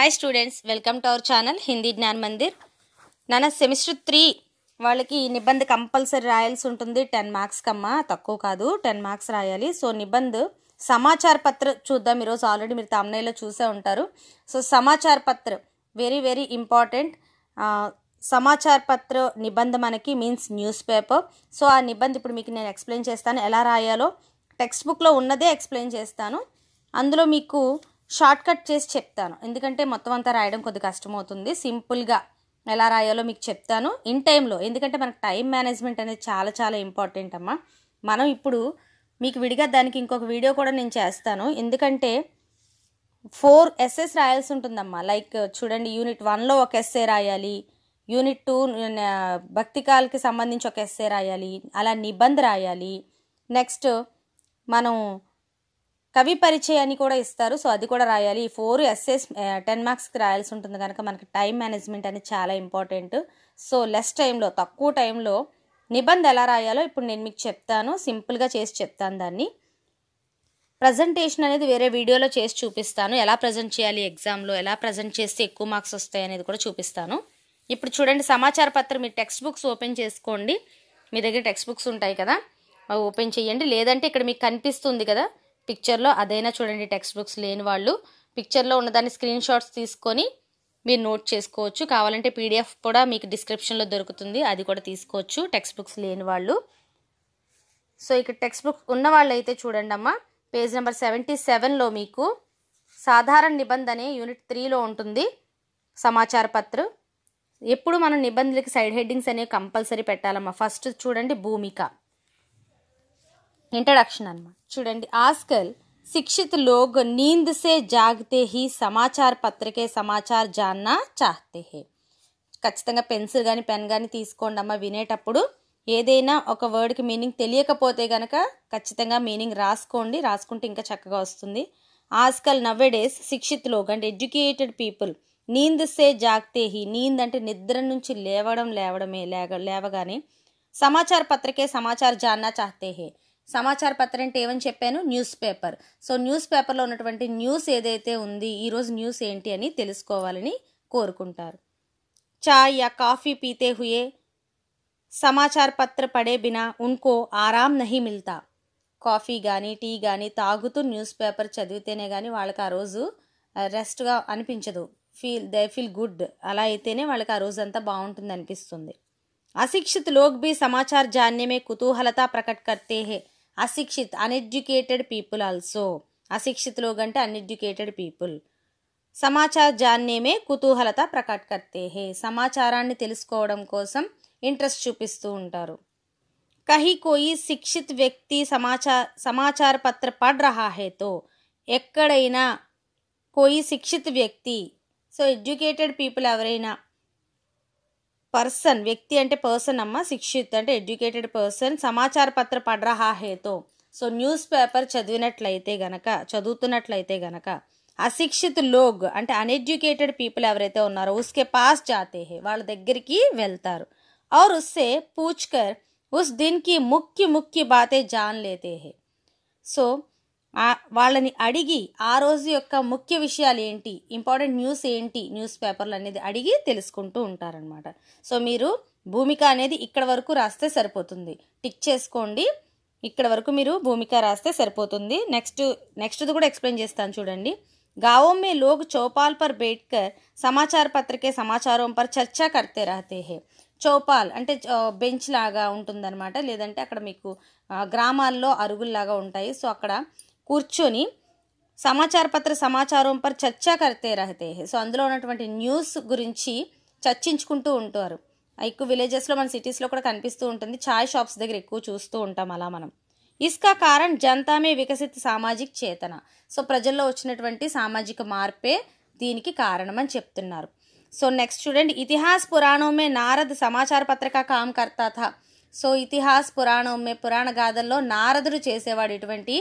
hi students welcome to our channel Hindi Gyan Mandir నాన్న semester three వాళ్ళకి ఈ నిబంధ కంపల్సరీ రాయాల్సి ఉంటుంది టెన్ మార్క్స్ కమ్మా తక్కువ కాదు టెన్ మార్క్స్ రాయాలి సో నిబంధ సమాచార పత్ర చూద్దాం ఈరోజు ఆల్రెడీ మీరు తమిళలో చూసే ఉంటారు సో సమాచార పత్ర వెరీ వెరీ ఇంపార్టెంట్ సమాచార పత్ర నిబంధ మనకి మీన్స్ న్యూస్ పేపర్ సో ఆ నిబంధ ఇప్పుడు మీకు నేను ఎక్స్ప్లెయిన్ చేస్తాను ఎలా రాయాలో టెక్స్ట్ బుక్లో ఉన్నదే ఎక్స్ప్లెయిన్ చేస్తాను అందులో మీకు షార్ట్ కట్ చేసి చెప్తాను ఎందుకంటే మొత్తం అంతా రాయడం కొద్ది కష్టమవుతుంది సింపుల్గా ఎలా రాయాలో మీకు చెప్తాను ఇన్ టైంలో ఎందుకంటే మనకు టైం మేనేజ్మెంట్ అనేది చాలా చాలా ఇంపార్టెంట్ అమ్మ మనం ఇప్పుడు మీకు విడిగా దానికి ఇంకొక వీడియో కూడా నేను చేస్తాను ఎందుకంటే ఫోర్ ఎస్ఎస్ రాయాల్సి ఉంటుందమ్మా లైక్ చూడండి యూనిట్ వన్లో ఒక ఎస్ఏ రాయాలి యూనిట్ టూ భక్తికాలకి సంబంధించి ఒక ఎస్ఏ రాయాలి అలా నిబంధ రాయాలి నెక్స్ట్ మనం కవి పరిచయాన్ని కూడా ఇస్తారు సో అది కూడా రాయాలి ఈ ఫోర్ ఎస్ఎస్ టెన్ మార్క్స్కి రాయాల్సి ఉంటుంది కనుక మనకి టైం మేనేజ్మెంట్ అనేది చాలా ఇంపార్టెంట్ సో లెస్ టైంలో తక్కువ టైంలో నిబంధ ఎలా రాయాలో ఇప్పుడు నేను మీకు చెప్తాను సింపుల్గా చేసి చెప్తాను దాన్ని ప్రజెంటేషన్ అనేది వేరే వీడియోలో చేసి చూపిస్తాను ఎలా ప్రజెంట్ చేయాలి ఎగ్జామ్లో ఎలా ప్రజెంట్ చేస్తే ఎక్కువ మార్క్స్ వస్తాయి అనేది కూడా చూపిస్తాను ఇప్పుడు చూడండి సమాచార పత్రం మీ టెక్స్ట్ బుక్స్ ఓపెన్ చేసుకోండి మీ దగ్గర టెక్స్ట్ బుక్స్ ఉంటాయి కదా ఓపెన్ చేయండి లేదంటే ఇక్కడ మీకు కనిపిస్తుంది కదా పిక్చర్లో అదైనా చూడండి టెక్స్ట్ బుక్స్ లేని వాళ్ళు పిక్చర్లో ఉన్నదాన్ని స్క్రీన్ షాట్స్ తీసుకొని మీరు నోట్ చేసుకోవచ్చు కావాలంటే పీడిఎఫ్ కూడా మీకు డిస్క్రిప్షన్లో దొరుకుతుంది అది కూడా తీసుకోవచ్చు టెక్స్ట్ బుక్స్ లేని వాళ్ళు సో ఇక్కడ టెక్స్ట్ బుక్ ఉన్న అయితే చూడండి అమ్మా పేజ్ నెంబర్ సెవెంటీ సెవెన్లో మీకు సాధారణ నిబంధనే యూనిట్ త్రీలో ఉంటుంది సమాచార పత్రం ఎప్పుడు మనం నిబంధనలకి సైడ్ హెడ్డింగ్స్ అనేవి కంపల్సరీ పెట్టాలమ్మా ఫస్ట్ చూడండి భూమిక ఇంట్రడక్షన్ అనమాట చూడండి ఆస్కల్ శిక్షిత్ లోగ్ నీంద్ సే जागते హీ సమాచార పత్రికే సమాచార్ జాన్నా చాహతే హే ఖచ్చితంగా పెన్సిల్ కానీ పెన్ కానీ తీసుకోండి అమ్మ వినేటప్పుడు ఏదైనా ఒక వర్డ్కి మీనింగ్ తెలియకపోతే కనుక ఖచ్చితంగా మీనింగ్ రాసుకోండి రాసుకుంటే ఇంకా చక్కగా వస్తుంది ఆస్కల్ డేస్ శిక్షిత్ లోగ్ అంటే ఎడ్యుకేటెడ్ పీపుల్ నీంద్ సే జాగ్తే హీ నీంద్ అంటే నిద్ర నుంచి లేవడం లేవడమే లేవ లేవగానే సమాచార పత్రికే సమాచార్ జాన్నా చాహతే హే సమాచార పత్రం అంటే ఏమని చెప్పాను న్యూస్ పేపర్ సో న్యూస్ పేపర్లో ఉన్నటువంటి న్యూస్ ఏదైతే ఉంది ఈరోజు న్యూస్ ఏంటి అని తెలుసుకోవాలని కోరుకుంటారు చాయ్ యా కాఫీ పీతే హుయే సమాచార పత్ర పడే బినా ఉన్కో ఆరాం నహి మిల్తా కాఫీ కానీ టీ కానీ తాగుతూ న్యూస్ పేపర్ చదివితేనే కానీ వాళ్ళకి ఆ రోజు రెస్ట్గా అనిపించదు ఫీల్ దే ఫీల్ గుడ్ అలా అయితేనే వాళ్ళకి ఆ రోజంతా బాగుంటుంది అనిపిస్తుంది అశిక్షిత్ లోగ్ బి సమాచార జాన్యమే కుతూహలత ప్రకట్ కర్తే హే అశిక్షిత్ అన్ఎడ్యుకేటెడ్ పీపుల్ ఆల్సో అశిక్షిత్ లోగ్ అంటే అన్ఎడ్యుకేటెడ్ పీపుల్ సమాచార జాన్యమే కుతూహలత ప్రకట్ కర్తే హే సమాచారాన్ని తెలుసుకోవడం కోసం ఇంట్రెస్ట్ చూపిస్తూ ఉంటారు కహి కోయి శిక్షిత్ వ్యక్తి సమాచార సమాచార పత్ర పడ్ రహా హేతో ఎక్కడైనా కోయి శిక్షిత్ వ్యక్తి సో ఎడ్యుకేటెడ్ పీపుల్ ఎవరైనా పర్సన్ వ్యక్తి అంటే పర్సన్ అమ్మా శిక్షిత అంటే ఎడ్యుకేటెడ్ పర్సన్ సమాచార పత్రం పడ్రహా హే తో సో న్యూస్ పేపర్ చద్వినట్లైతే గనక చదువుతున్నట్లైతే గనక అశిక్షిత లోగ్ అంటే అన ఎడ్యుకేటెడ్ పీపుల్ ఎవరైతే ఉన్నారు ਉਸకే పాస్ जाते हैं वाल దగ్గరికి వెళ్తారు aur usse poochkar us din ki mukhya mukhya baatein jaan lete hain so వాళ్ళని అడిగి ఆ రోజు యొక్క ముఖ్య విషయాలు ఏంటి ఇంపార్టెంట్ న్యూస్ ఏంటి న్యూస్ పేపర్లు అనేది అడిగి తెలుసుకుంటూ ఉంటారనమాట సో మీరు భూమిక అనేది ఇక్కడ వరకు రాస్తే సరిపోతుంది టిక్ చేసుకోండి ఇక్కడ వరకు మీరు భూమిక రాస్తే సరిపోతుంది నెక్స్ట్ నెక్స్ట్ది కూడా ఎక్స్ప్లెయిన్ చేస్తాను చూడండి గావోమే में చౌపాల్ పర్ पर సమాచార పత్రికే సమాచారం के समाचारों पर चर्चा करते చౌపాల్ అంటే బెంచ్ లాగా ఉంటుందన్నమాట లేదంటే అక్కడ మీకు గ్రామాల్లో అరుగుల్లాగా ఉంటాయి సో అక్కడ కూర్చొని సమాచార పత్ర సమాచారం పర్ చర్చా కర్తే రహతే సో అందులో ఉన్నటువంటి న్యూస్ గురించి చర్చించుకుంటూ ఉంటారు ఎక్కువ విలేజెస్లో మన సిటీస్లో కూడా కనిపిస్తూ ఉంటుంది చాయ్ షాప్స్ దగ్గర ఎక్కువ చూస్తూ ఉంటాం అలా మనం ఇస్కా కారణ్ జనతామే వికసిత సామాజిక చేతన సో ప్రజల్లో వచ్చినటువంటి సామాజిక మార్పే దీనికి కారణం అని చెప్తున్నారు సో నెక్స్ట్ చూడండి ఇతిహాస్ పురాణమే నారద్ సమాచార పత్రిక కామ్ కర్తాథ సో ఇతిహాస్ పురాణమే పురాణ గాథల్లో నారదుడు చేసేవాడు ఇటువంటి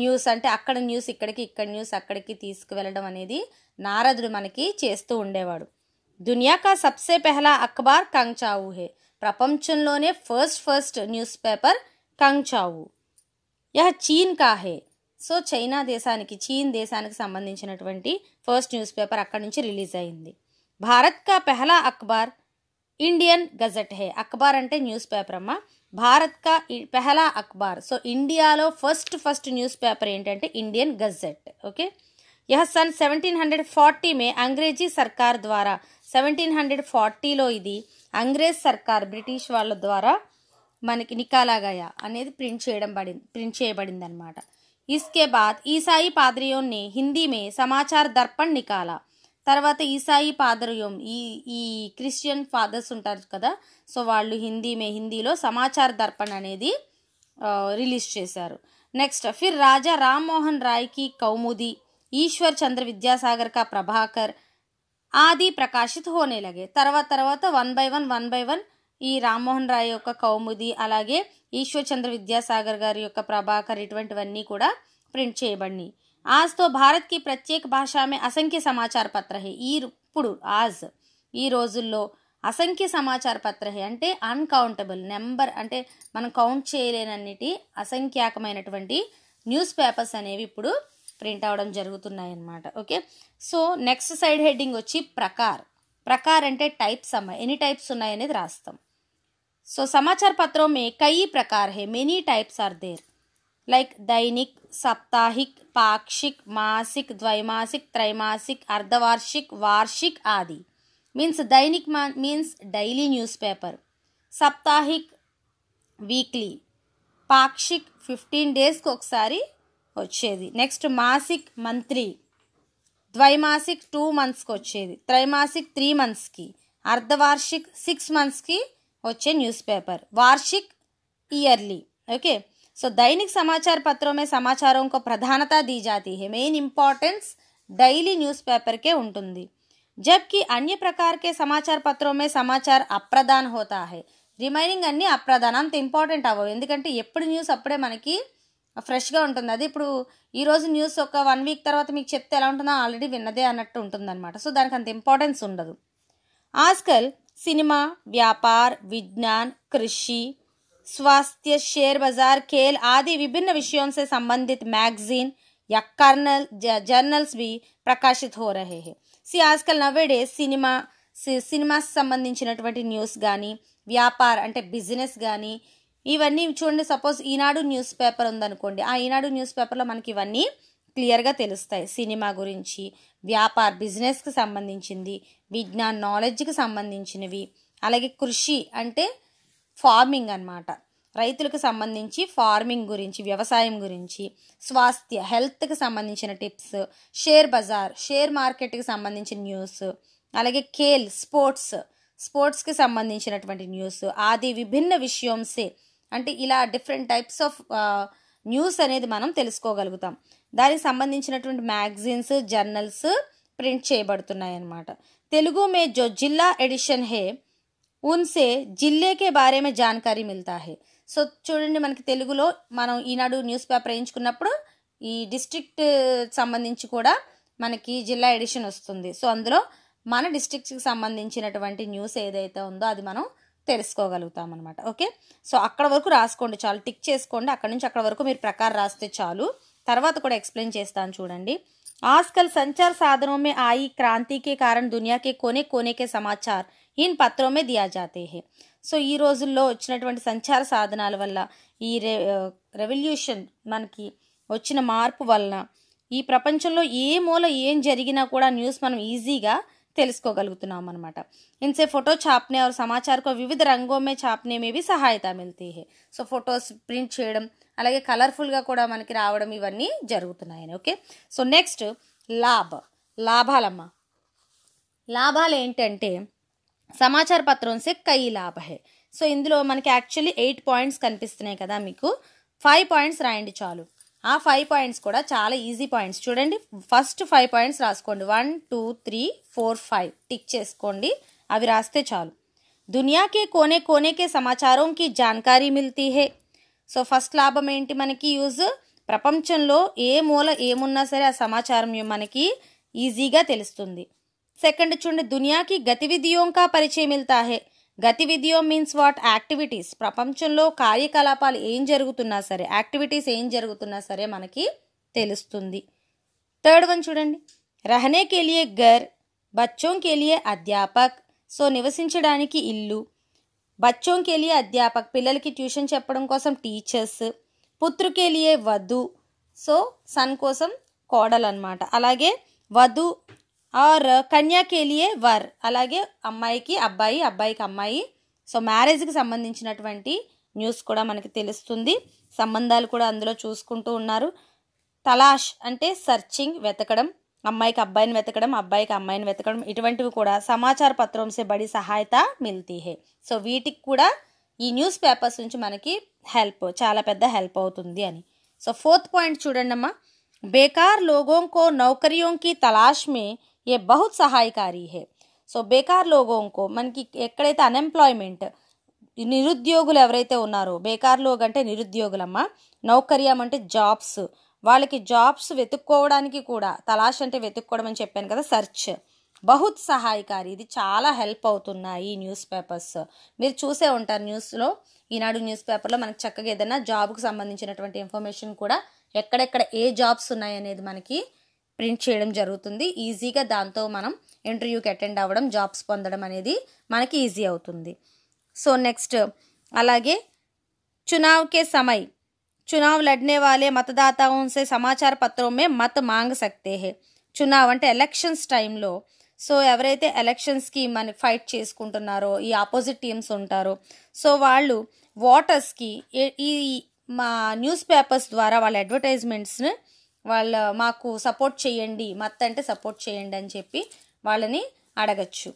న్యూస్ అంటే అక్కడ న్యూస్ ఇక్కడికి ఇక్కడ న్యూస్ అక్కడికి తీసుకువెళ్ళడం అనేది నారదుడు మనకి చేస్తూ ఉండేవాడు దునియాకా సబ్సే పెహలా అక్బార్ కంగ్చావు హే ప్రపంచంలోనే ఫస్ట్ ఫస్ట్ న్యూస్ పేపర్ కంగ్చావు యహ చీన్ కాహే సో చైనా దేశానికి చీన్ దేశానికి సంబంధించినటువంటి ఫస్ట్ న్యూస్ పేపర్ అక్కడి నుంచి రిలీజ్ అయింది భారత్ కా పెహలా అక్బార్ इंडियन गजट है अखबार అంటే న్యూస్ పేపర్ అమ్మా భారత్ కా پہلا అక్బార్ సో ఇండియాలో ఫస్ట్ ఫస్ట్ న్యూస్ పేపర్ ఏంటంటే ఇండియన్ గజట్ ఓకే యహ సన్ 1740 మే ఆంగ్లేజీ సర్కార్ ద్వారా 1740 లో ఇది ఆంగ్లేస్ సర్కార్ బ్రిటిష్ వాళ్ళ ద్వారా మనకి निकालाгая అనేది ప్రింట్ చేయడం పడింది ప్రింట్ చేయబడింది అన్నమాట ఇస్కే బాద్ ఈసాయ్ పాద్రియోన్ నే హిందీ మే సమాచార్ దర్పణ్ నికాలా తర్వాత ఈసాయి పాదరయం ఈ ఈ క్రిస్టియన్ ఫాదర్స్ ఉంటారు కదా సో వాళ్ళు హిందీ మే హిందీలో సమాచార దర్పణ్ అనేది రిలీజ్ చేశారు నెక్స్ట్ ఫిర్ రాజా రామ్మోహన్ రాయ్కి కౌముది ఈశ్వర్ చంద్ర విద్యాసాగర్ కా ప్రభాకర్ ఆది ప్రకాశిత్ హోనే లగే తర్వాత తర్వాత one by one one by one ఈ రామ్మోహన్ రాయ్ యొక్క కౌముది అలాగే ఈశ్వర్ చంద్ర విద్యాసాగర్ గారి యొక్క ప్రభాకర్ ఇటువంటివన్నీ కూడా ప్రింట్ చేయబడినాయి आज तो భారత్ की ప్రత్యేక భాషామే అసంఖ్య సమాచార పత్ర ఈ ఇప్పుడు ఆజ్ ఈ రోజుల్లో అసంఖ్య సమాచార పత్ర అంటే అన్కౌంటబుల్ నెంబర్ అంటే మనం కౌంట్ చేయలేనన్నిటి అసంఖ్యాకమైనటువంటి న్యూస్ పేపర్స్ అనేవి ఇప్పుడు ప్రింట్ అవడం జరుగుతున్నాయి అన్నమాట okay so next side heading వచ్చి ప్రకార్ ప్రకార్ అంటే టైప్స్ అమ్మ ఎన్ని టైప్స్ ఉన్నాయనేది అనేది రాస్తాం సో సమాచార పత్రం మే కయి ప్రకార్ హే many types are there like దైనిక్ సాప్తాహిక్ పాక్షిక్ మాసిక్ ద్వైమాసిక్ త్రైమాసిక్ అర్ధవార్షిక్ వార్షిక్ ఆది మీన్స్ దైనిక్ మీన్స్ డైలీ న్యూస్ పేపర్ సాప్తాహిక్ వీక్లీ పాక్షిక్ ఫిఫ్టీన్ డేస్కి ఒకసారి వచ్చేది నెక్స్ట్ మాసిక్ మంత్లీ ద్వైమాసిక్ టూ మంత్స్కి వచ్చేది త్రైమాసిక్ త్రీ మంత్స్కి అర్ధవార్షిక్ సిక్స్ మంత్స్కి వచ్చే న్యూస్ పేపర్ వార్షిక్ ఇయర్లీ ఓకే సో so, సమాచార పత్రమే సమాచారం में समाचारों को प्रधानता మెయిన్ ఇంపార్టెన్స్ డైలీ న్యూస్ పేపర్కే ఉంటుంది జబ్కి అన్య ప్రకారకే సమాచార సమాచార్ పత్రం మే సమాచార్ అప్రధాన్ హోతా హై రిమైనింగ్ అన్ని అప్రధాన అంత ఇంపార్టెంట్ అవ్వవు ఎందుకంటే ఎప్పుడు న్యూస్ అప్పుడే మనకి ఫ్రెష్గా ఉంటుంది అది ఇప్పుడు ఈరోజు న్యూస్ ఒక వన్ వీక్ తర్వాత మీకు చెప్తే ఎలా ఉంటుందో ఆల్రెడీ విన్నదే అన్నట్టు ఉంటుందన్నమాట సో దానికి అంత ఇంపార్టెన్స్ ఉండదు ఆస్కల్ సినిమా వ్యాపార్ విజ్ఞాన్ కృషి स्वास्थ्य शेयर बाजार खेल आदि विभिन्न विषयों से संबंधित मैगजीन या कर्नल जर्नल्स भी ప్రకాశిత్ హో రహే హే సి ఆజ్కల్ నవే డే సినిమా సినిమా సంబంధించినటువంటి న్యూస్ కానీ వ్యాపార అంటే బిజినెస్ కానీ ఇవన్నీ చూడండి సపోజ్ ఈనాడు న్యూస్ పేపర్ ఉందనుకోండి ఆ ఈనాడు న్యూస్ పేపర్లో మనకి ఇవన్నీ క్లియర్గా తెలుస్తాయి సినిమా గురించి వ్యాపార బిజినెస్కి సంబంధించింది విజ్ఞాన్ నాలెడ్జ్కి సంబంధించినవి అలాగే కృషి అంటే ఫార్మింగ్ అనమాట రైతులకు సంబంధించి ఫార్మింగ్ గురించి వ్యవసాయం గురించి స్వాస్థ్య హెల్త్కి సంబంధించిన టిప్స్ షేర్ బజార్ షేర్ మార్కెట్కి సంబంధించిన న్యూస్ అలాగే కేల్ స్పోర్ట్స్ స్పోర్ట్స్కి సంబంధించినటువంటి న్యూస్ ఆది విభిన్న విషయంసే అంటే ఇలా డిఫరెంట్ టైప్స్ ఆఫ్ న్యూస్ అనేది మనం తెలుసుకోగలుగుతాం దానికి సంబంధించినటువంటి మ్యాగజైన్స్ జర్నల్స్ ప్రింట్ చేయబడుతున్నాయి అన్నమాట తెలుగు మే జో జిల్లా ఎడిషన్ హే ఉన్సే జిల్లేకే బారేమే జానకారీ మిల్తాయి సో చూడండి మనకి తెలుగులో మనం ఈనాడు న్యూస్ పేపర్ వేయించుకున్నప్పుడు ఈ డిస్ట్రిక్ట్ సంబంధించి కూడా మనకి జిల్లా ఎడిషన్ వస్తుంది సో అందులో మన డిస్ట్రిక్ట్కి సంబంధించినటువంటి న్యూస్ ఏదైతే ఉందో అది మనం తెలుసుకోగలుగుతాం అనమాట ఓకే సో అక్కడ వరకు రాసుకోండి చాలు టిక్ చేసుకోండి అక్కడ నుంచి అక్కడ వరకు మీరు ప్రకారం రాస్తే చాలు తర్వాత కూడా ఎక్స్ప్లెయిన్ చేస్తాను చూడండి आजकल సంచార సాధనమే में आई क्रांति के कारण दुनिया के कोने ఇన్ పత్రమే దియా జాతే హే సో ఈ రోజుల్లో వచ్చినటువంటి సంచార సాధనాల వల్ల ఈ రె రెవల్యూషన్ మనకి వచ్చిన మార్పు వలన ఈ ప్రపంచంలో ఏ మూల ఏం జరిగినా కూడా న్యూస్ మనం ఈజీగా తెలుసుకోగలుగుతున్నాం అనమాట ఇన్సే ఫోటో ఛాప్నే और समाचार వివిధ రంగోమే ఛాప్నే छापने సహాయత भी హే సో ఫొటోస్ ప్రింట్ చేయడం అలాగే కలర్ఫుల్గా కూడా మనకి రావడం ఇవన్నీ జరుగుతున్నాయని ఓకే సో నెక్స్ట్ లాభ లాభాలమ్మ లాభాలు ఏంటంటే సమాచార పత్రం సే కై లాభ హే సో ఇందులో మనకి యాక్చువల్లీ ఎయిట్ పాయింట్స్ కనిపిస్తున్నాయి కదా మీకు ఫైవ్ పాయింట్స్ రాయండి చాలు ఆ ఫైవ్ పాయింట్స్ కూడా చాలా ఈజీ పాయింట్స్ చూడండి ఫస్ట్ ఫైవ్ పాయింట్స్ రాసుకోండి one two three four five tick చేసుకోండి అవి రాస్తే చాలు దునియాకే కోనే కోనేకే సమాచారంకి జాన్కారీ మిల్తీ హే సో ఫస్ట్ లాభం ఏంటి మనకి యూజ్ ప్రపంచంలో ఏ మూల ఏమున్నా సరే ఆ సమాచారం మనకి ఈజీగా తెలుస్తుంది సెకండ్ చూడండి దునియాకి గతివిధియోం కా పరిచయం మిల్తా హే గతివిధియోం మీన్స్ వాట్ యాక్టివిటీస్ ప్రపంచంలో కార్యకలాపాలు ఏం జరుగుతున్నా సరే యాక్టివిటీస్ ఏం జరుగుతున్నా సరే మనకి తెలుస్తుంది థర్డ్ వన్ చూడండి రహనే కెలియే గర్ బచ్చోం కెలియే అధ్యాపక్ సో నివసించడానికి ఇల్లు బచ్చోం కెలియే అధ్యాపక్ పిల్లలకి ట్యూషన్ చెప్పడం కోసం టీచర్స్ పుత్రుకెలియే వధు సో సన్ కోసం కోడలు అనమాట అలాగే వధు ఆర్ కన్యాకేలియే వర్ అలాగే అమ్మాయికి అబ్బాయి అబ్బాయికి అమ్మాయి సో మ్యారేజ్కి సంబంధించినటువంటి న్యూస్ కూడా మనకి తెలుస్తుంది సంబంధాలు కూడా అందులో చూసుకుంటూ ఉన్నారు తలాష్ అంటే సర్చింగ్ వెతకడం అమ్మాయికి అబ్బాయిని వెతకడం అబ్బాయికి అమ్మాయిని వెతకడం ఇటువంటివి కూడా సమాచార పత్రం సే బడి సహాయత మిల్తీ హే సో వీటికి కూడా ఈ న్యూస్ పేపర్స్ నుంచి మనకి హెల్ప్ చాలా పెద్ద హెల్ప్ అవుతుంది అని సో ఫోర్త్ పాయింట్ చూడండి అమ్మా బేకార్ లోగోంకో కో తలాష్మే తలాష్ ये बहुत सहायकारी है సో బేకార్ లోగోంకో మనకి ఎక్కడైతే అన్ఎంప్లాయ్మెంట్ నిరుద్యోగులు ఎవరైతే ఉన్నారో బేకార్ లోగ్ అంటే నిరుద్యోగులమ్మ నౌకర్యం అంటే జాబ్స్ వాళ్ళకి జాబ్స్ వెతుక్కోవడానికి కూడా తలాష్ అంటే వెతుక్కోవడం అని చెప్పాను కదా సర్చ్ బహుత్ సహాయకారి ఇది చాలా హెల్ప్ అవుతున్నాయి ఈ న్యూస్ పేపర్స్ మీరు చూసే ఉంటారు న్యూస్లో ఈనాడు న్యూస్ పేపర్లో మనకి చక్కగా ఏదైనా జాబ్కు సంబంధించినటువంటి ఇన్ఫర్మేషన్ కూడా ఎక్కడెక్కడ ఏ జాబ్స్ ఉన్నాయనేది మనకి ప్రింట్ చేయడం జరుగుతుంది ఈజీగా దాంతో మనం ఇంటర్వ్యూకి అటెండ్ అవ్వడం జాబ్స్ పొందడం అనేది మనకి ఈజీ అవుతుంది సో నెక్స్ట్ అలాగే కే సమయ్ చునావ్ లడ్నే వాళ్ళే मतदाताओं से సమాచార పత్రం మత మాంగ సక్తే హే చునావ్ అంటే ఎలక్షన్స్ టైంలో సో ఎవరైతే ఎలక్షన్స్కి మన ఫైట్ చేసుకుంటున్నారో ఈ ఆపోజిట్ టీమ్స్ ఉంటారో సో వాళ్ళు ఓటర్స్కి ఈ మా న్యూస్ పేపర్స్ ద్వారా వాళ్ళ అడ్వర్టైజ్మెంట్స్ని వాళ్ళ మాకు సపోర్ట్ చేయండి మత్ అంటే సపోర్ట్ చేయండి అని చెప్పి వాళ్ళని అడగచ్చు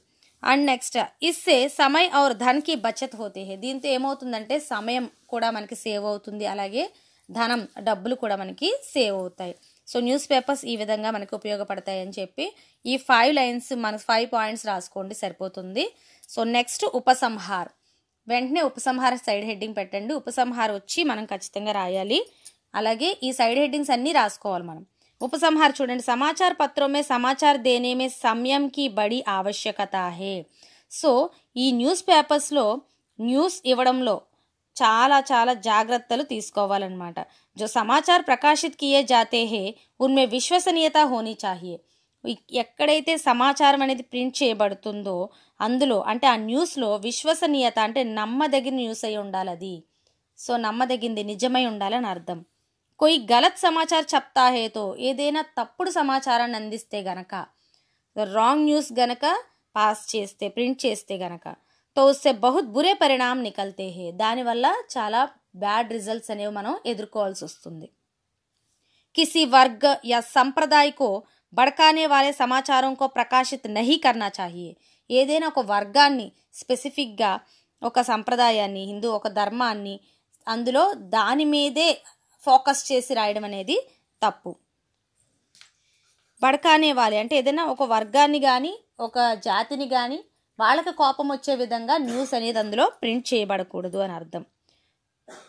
అండ్ నెక్స్ట్ ఇస్తే సమయం ఆర్ ధన్కి బచత్ హోతే హే దీంతో ఏమవుతుందంటే సమయం కూడా మనకి సేవ్ అవుతుంది అలాగే ధనం డబ్బులు కూడా మనకి సేవ్ అవుతాయి సో న్యూస్ పేపర్స్ ఈ విధంగా మనకి ఉపయోగపడతాయి అని చెప్పి ఈ ఫైవ్ లైన్స్ మన ఫైవ్ పాయింట్స్ రాసుకోండి సరిపోతుంది సో నెక్స్ట్ ఉపసంహార్ వెంటనే ఉపసంహార సైడ్ హెడ్డింగ్ పెట్టండి ఉపసంహార్ వచ్చి మనం ఖచ్చితంగా రాయాలి అలాగే ఈ సైడ్ హెడ్డింగ్స్ అన్నీ రాసుకోవాలి మనం ఉపసంహార చూడండి సమాచార పత్రమే సమాచార దేనేమే సమయంకి బడి ఆవశ్యకత హే సో ఈ న్యూస్ పేపర్స్లో న్యూస్ ఇవ్వడంలో చాలా చాలా జాగ్రత్తలు తీసుకోవాలన్నమాట జో సమాచార ప్రకాశిత్ కియే జాతే హే ఉన్మే విశ్వసనీయత హోనీ చాహియే ఎక్కడైతే సమాచారం అనేది ప్రింట్ చేయబడుతుందో అందులో అంటే ఆ న్యూస్లో విశ్వసనీయత అంటే నమ్మదగిన న్యూస్ అయి ఉండాలి అది సో నమ్మదగింది నిజమై ఉండాలని అర్థం कोई గలత్ समाचार చెప్తాహేతో ఏదైనా తప్పుడు సమాచారాన్ని అందిస్తే గనక రాంగ్ న్యూస్ గనక పాస్ చేస్తే ప్రింట్ చేస్తే గనక తో ఉస్సే బహుత్ బురే పరిణామం నికల్తే హే దానివల్ల చాలా బ్యాడ్ రిజల్ట్స్ అనేవి మనం ఎదుర్కోవాల్సి వస్తుంది కిసి వర్గ యా సంప్రదాయకు బడకానే వాలే సమాచారం కో ప్రకాశిత్ నహీ కర్నా చాహియే ఏదైనా ఒక వర్గాన్ని స్పెసిఫిక్గా ఒక సంప్రదాయాన్ని హిందూ ఒక ధర్మాన్ని అందులో దాని మీదే ఫోకస్ చేసి రాయడం అనేది తప్పు బడకానేవాలి అంటే ఏదైనా ఒక వర్గాన్ని కానీ ఒక జాతిని కానీ వాళ్ళకి కోపం వచ్చే విధంగా న్యూస్ అనేది అందులో ప్రింట్ చేయబడకూడదు అని అర్థం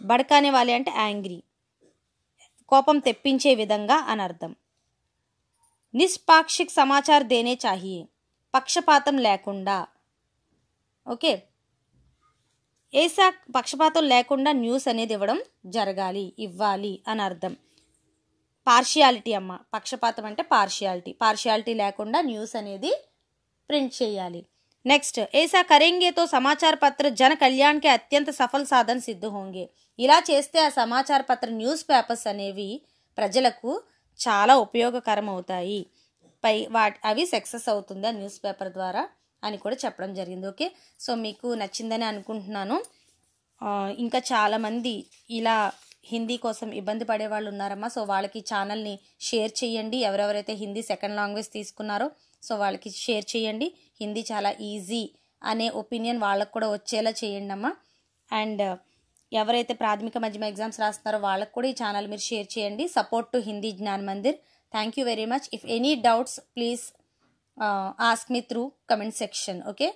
బడకానేవాలి అంటే యాంగ్రీ కోపం తెప్పించే విధంగా అని అర్థం నిష్పాక్షిక సమాచార దేనే చాహియే పక్షపాతం లేకుండా ఓకే ఏసా పక్షపాతం లేకుండా న్యూస్ అనేది ఇవ్వడం జరగాలి ఇవ్వాలి అని అర్థం పార్షియాలిటీ అమ్మ పక్షపాతం అంటే పార్షియాలిటీ పార్షియాలిటీ లేకుండా న్యూస్ అనేది ప్రింట్ చేయాలి నెక్స్ట్ ఏసా करेंगे సమాచార పత్ర జన కళ్యాణ్కే అత్యంత సఫల సాధన సిద్ధ ఇలా చేస్తే ఆ సమాచార పత్ర న్యూస్ పేపర్స్ అనేవి ప్రజలకు చాలా ఉపయోగకరం అవుతాయి పై వా అవి సక్సెస్ అవుతుంది ఆ న్యూస్ పేపర్ ద్వారా అని కూడా చెప్పడం జరిగింది ఓకే సో మీకు నచ్చిందని అనుకుంటున్నాను ఇంకా చాలామంది ఇలా హిందీ కోసం ఇబ్బంది పడే వాళ్ళు ఉన్నారమ్మా సో వాళ్ళకి ఛానల్ని షేర్ చేయండి ఎవరెవరైతే హిందీ సెకండ్ లాంగ్వేజ్ తీసుకున్నారో సో వాళ్ళకి షేర్ చేయండి హిందీ చాలా ఈజీ అనే ఒపీనియన్ వాళ్ళకు కూడా వచ్చేలా చేయండి అమ్మా అండ్ ఎవరైతే ప్రాథమిక మధ్యమ ఎగ్జామ్స్ రాస్తున్నారో వాళ్ళకు కూడా ఈ ఛానల్ మీరు షేర్ చేయండి support to Hindi Gyan Mandir thank you very much if any doubts please uh, ask me through comment section okay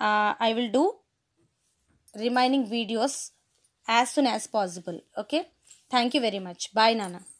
uh, i will do remaining videos as soon as possible okay thank you very much bye nana